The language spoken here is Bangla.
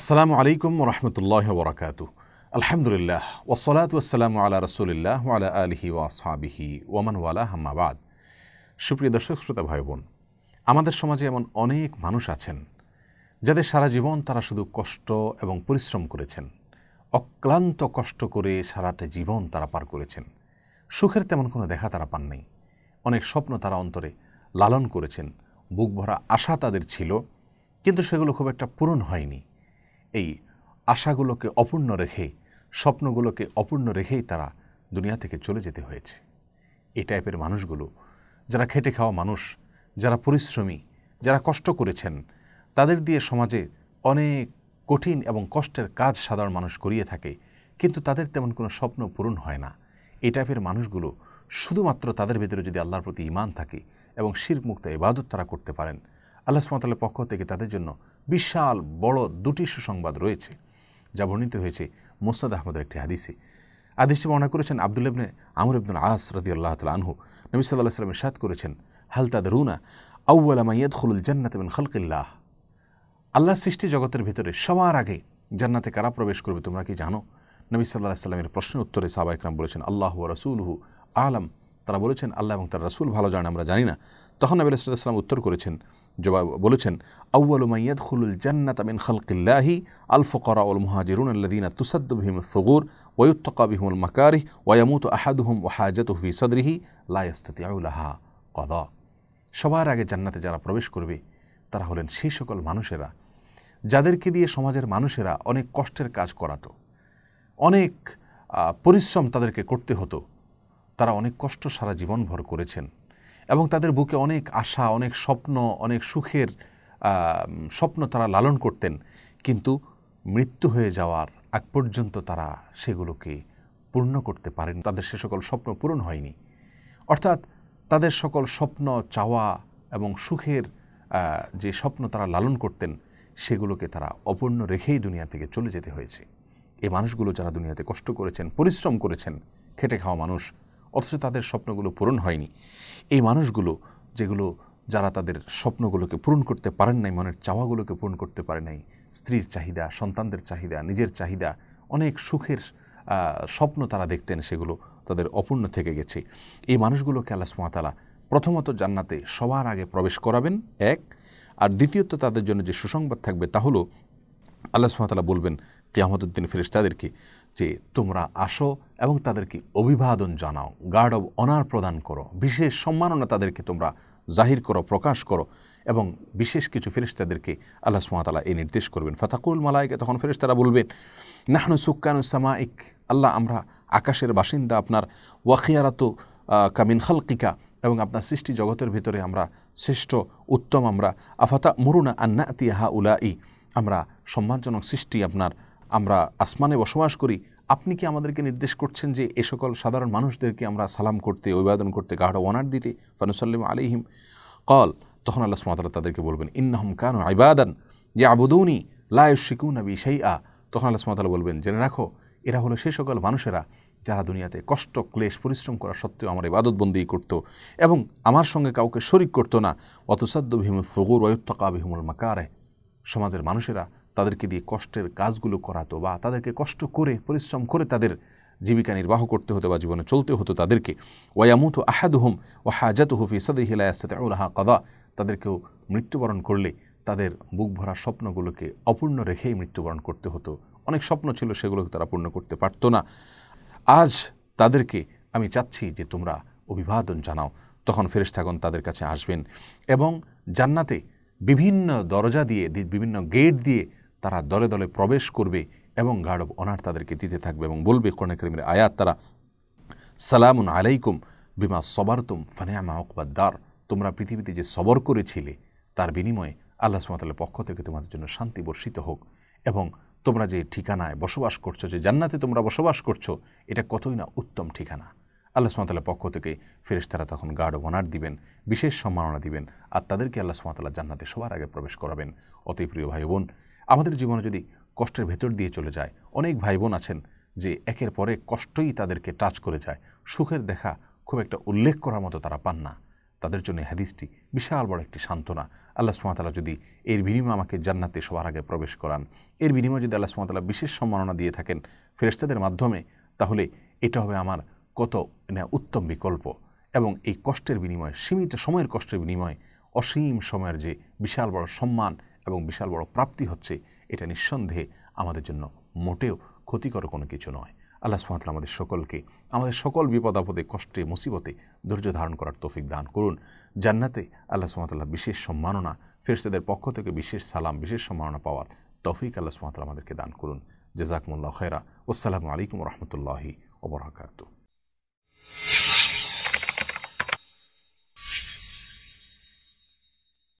আসসালামু আলাইকুম রহমতুল্লাহ বরকাত আলহামদুলিল্লাহ ওসলাত ওসালাম আলা রসুলিল্লাহ আলা আলহি ওয়াসাবিহি ওয়ালা হাম্মাবাদ সুপ্রিয় দর্শক শ্রোতা ভাই বোন আমাদের সমাজে এমন অনেক মানুষ আছেন যাদের সারা জীবন তারা শুধু কষ্ট এবং পরিশ্রম করেছেন অক্লান্ত কষ্ট করে সারাটা জীবন তারা পার করেছেন সুখের তেমন কোনো দেখা তারা পান নাই অনেক স্বপ্ন তারা অন্তরে লালন করেছেন বুক ভরা আশা তাদের ছিল কিন্তু সেগুলো খুব একটা পূরণ হয়নি এই আশাগুলোকে অপূর্ণ রেখে স্বপ্নগুলোকে অপূর্ণ রেখেই তারা দুনিয়া থেকে চলে যেতে হয়েছে এই টাইপের মানুষগুলো যারা খেটে খাওয়া মানুষ যারা পরিশ্রমী যারা কষ্ট করেছেন তাদের দিয়ে সমাজে অনেক কঠিন এবং কষ্টের কাজ সাধারণ মানুষ করিয়ে থাকে কিন্তু তাদের তেমন কোনো স্বপ্ন পূরণ হয় না এই টাইপের মানুষগুলো শুধুমাত্র তাদের ভেতরে যদি আল্লাহর প্রতি ইমান থাকে এবং শির মুক্ত ইবাদত তারা করতে পারেন আল্লাহ সুমাতালের পক্ষ থেকে তাদের জন্য বিশাল বড় দুটি সুসংবাদ রয়েছে যা বর্ণিত হয়েছে মোস্তাদ আহমদের একটি হাদিসে আদিসে বর্ণনা করেছেন আব্দুল ইবনে আমর ইবনুল আস রদি আল্লাহ তাল আনহু নবী সাল্লাহ সাল্লামের সাদ করেছেন হালতাদ রুনা আউ্লা মাইয়াদ খুলুল জান্নাত এবং খালকিল্লাহ আল্লাহ সৃষ্টি জগতের ভিতরে সবার আগে জান্নাতে কারা প্রবেশ করবে তোমরা কি জানো নবী সাল্লাহ সাল্লামের প্রশ্নের উত্তরে সাবা ইকরাম বলেছেন আল্লাহ রসুলহু আলম তারা বলেছেন আল্লাহ এবং তার রসুল ভালো জানে আমরা জানি না তখন নবী সাল্লাহ সাল্লাম উত্তর করেছেন জবাব বলেছেন আউ্বাল মাইয়াদ খুলুল জান্নাত আমিন খালকিল্লাহি আল ফকরা উল মহাজিরুন আল্লাদিনা ভিম সগুর বিহুল মাকারিহ ওয়ামুত আহাদুহুম হুফি সদরিহি লাইস্তাতি আউলাহা কদা সবার আগে জান্নাতে যারা প্রবেশ করবে তারা হলেন সেই সকল মানুষেরা যাদেরকে দিয়ে সমাজের মানুষেরা অনেক কষ্টের কাজ করাতো অনেক পরিশ্রম তাদেরকে করতে হতো তারা অনেক কষ্ট সারা জীবন ভর করেছেন এবং তাদের বুকে অনেক আশা অনেক স্বপ্ন অনেক সুখের স্বপ্ন তারা লালন করতেন কিন্তু মৃত্যু হয়ে যাওয়ার আগ পর্যন্ত তারা সেগুলোকে পূর্ণ করতে পারেন তাদের সে সকল স্বপ্ন পূরণ হয়নি অর্থাৎ তাদের সকল স্বপ্ন চাওয়া এবং সুখের যে স্বপ্ন তারা লালন করতেন সেগুলোকে তারা অপূর্ণ রেখেই দুনিয়া থেকে চলে যেতে হয়েছে এই মানুষগুলো যারা দুনিয়াতে কষ্ট করেছেন পরিশ্রম করেছেন খেটে খাওয়া মানুষ অথচ তাদের স্বপ্নগুলো পূরণ হয়নি এই মানুষগুলো যেগুলো যারা তাদের স্বপ্নগুলোকে পূরণ করতে পারেন নাই মনের চাওয়াগুলোকে পূরণ করতে পারে নাই স্ত্রীর চাহিদা সন্তানদের চাহিদা নিজের চাহিদা অনেক সুখের স্বপ্ন তারা দেখতেন সেগুলো তাদের অপূর্ণ থেকে গেছে এই মানুষগুলোকে আল্লাহ সুমাতালা প্রথমত জান্নাতে সবার আগে প্রবেশ করাবেন এক আর দ্বিতীয়ত তাদের জন্য যে সুসংবাদ থাকবে তা হলো আল্লাহ সুমাতালা বলবেন কেয়ামতের দিন ফেরেশতাদেরকে যে তোমরা আসো এবং তাদেরকে অভিবাদন জানাও গার্ড অব অনার প্রদান করো বিশেষ সম্মাননা তাদেরকে তোমরা জাহির করো প্রকাশ করো এবং বিশেষ কিছু ফেরিস্তাদেরকে আল্লাহ সুমাতালা এই নির্দেশ করবেন ফাতাকুল মালায়কে তখন ফেরিস্তারা বলবেন নাহনু সুক্কানুসামাইক আল্লাহ আমরা আকাশের বাসিন্দা আপনার ওয়াকিয়ারাতু কামিন খালকিকা এবং আপনার সৃষ্টি জগতের ভিতরে আমরা শ্রেষ্ঠ উত্তম আমরা আফাতা মুরুনা আন্না তিয়াহা উলা ই আমরা সম্মানজনক সৃষ্টি আপনার আমরা আসমানে বসবাস করি আপনি কি আমাদেরকে নির্দেশ করছেন যে এ সকল সাধারণ মানুষদেরকে আমরা সালাম করতে অভিবাদন করতে গাঢ় অনার দিতে ফানুসাল্লিম আলিহিম কল তখন আল্লাহ সুমাতালা তাদেরকে বলবেন ইন্নাহম কানু আইবাদান যে আবুদৌনি লায়ুশিকু আবি সেই আ তখন আল্লাহ সুমাতালা বলবেন জেনে রাখো এরা হলো সে সকল মানুষেরা যারা দুনিয়াতে কষ্ট ক্লেশ পরিশ্রম করা সত্ত্বেও আমার ইবাদতবন্দি করত এবং আমার সঙ্গে কাউকে শরিক করতো না অতসাদ্য ভীম ফগুর অয়ুত্তকা ভীমুল মাকারে সমাজের মানুষেরা তাদেরকে দিয়ে কষ্টের কাজগুলো করাতো বা তাদেরকে কষ্ট করে পরিশ্রম করে তাদের জীবিকা নির্বাহ করতে হতো বা জীবনে চলতে হতো তাদেরকে ওয়ামুত আহাদুহম ও হাজাত হুফি সাদিহিলাহা কাদা তাদেরকেও মৃত্যুবরণ করলে তাদের বুক ভরা স্বপ্নগুলোকে অপূর্ণ রেখেই মৃত্যুবরণ করতে হতো অনেক স্বপ্ন ছিল সেগুলোকে তারা পূর্ণ করতে পারতো না আজ তাদেরকে আমি চাচ্ছি যে তোমরা অভিবাদন জানাও তখন থাকুন তাদের কাছে আসবেন এবং জান্নাতে বিভিন্ন দরজা দিয়ে বিভিন্ন গেট দিয়ে তারা দলে দলে প্রবেশ করবে এবং গার্ড অফ অনার তাদেরকে দিতে থাকবে এবং বলবে কোরআন করিমের আয়াত তারা সালামুন আলাইকুম বিমা সবারতুম ফানেয়ামা অকবাদ্দার তোমরা পৃথিবীতে যে সবর করেছিলে তার বিনিময়ে আল্লাহ সুমাতালের পক্ষ থেকে তোমাদের জন্য শান্তি বর্ষিত হোক এবং তোমরা যে ঠিকানায় বসবাস করছো যে জান্নাতে তোমরা বসবাস করছো এটা কতই না উত্তম ঠিকানা আল্লাহ সুমাতালের পক্ষ থেকে ফেরেশতারা তখন গার্ড অনার দিবেন বিশেষ সম্মাননা দিবেন আর তাদেরকে আল্লাহ সুমাতাল্লাহ জান্নাতে সবার আগে প্রবেশ করাবেন অতি প্রিয় ভাই বোন আমাদের জীবনে যদি কষ্টের ভেতর দিয়ে চলে যায় অনেক ভাই বোন আছেন যে একের পরে কষ্টই তাদেরকে টাচ করে যায় সুখের দেখা খুব একটা উল্লেখ করার মতো তারা পান না তাদের জন্য হাদিসটি বিশাল বড় একটি সান্ত্বনা আল্লাহ সুমাতালা যদি এর বিনিময়ে আমাকে জান্নাতে সবার আগে প্রবেশ করান এর বিনিময়ে যদি আল্লাহ সুমাতালা বিশেষ সম্মাননা দিয়ে থাকেন ফেরেস্তাদের মাধ্যমে তাহলে এটা হবে আমার কত না উত্তম বিকল্প এবং এই কষ্টের বিনিময়ে সীমিত সময়ের কষ্টের বিনিময়ে অসীম সময়ের যে বিশাল বড় সম্মান এবং বিশাল বড় প্রাপ্তি হচ্ছে এটা নিঃসন্দেহে আমাদের জন্য মোটেও ক্ষতিকর কোনো কিছু নয় আল্লাহ সুহামতাল আমাদের সকলকে আমাদের সকল বিপদ আপদে কষ্টে মুসিবতে ধৈর্য ধারণ করার তৌফিক দান করুন জান্নাতে আল্লাহ সুহামতাল্লাহ বিশেষ সম্মাননা ফেরসেদের পক্ষ থেকে বিশেষ সালাম বিশেষ সম্মাননা পাওয়ার তৌফিক আল্লাহ সুহামতাল আমাদেরকে দান করুন জেজাকমুল্লাহ খেরা আসসালামু আলাইকুম রহমতুল্লাহি ওবরাকাতু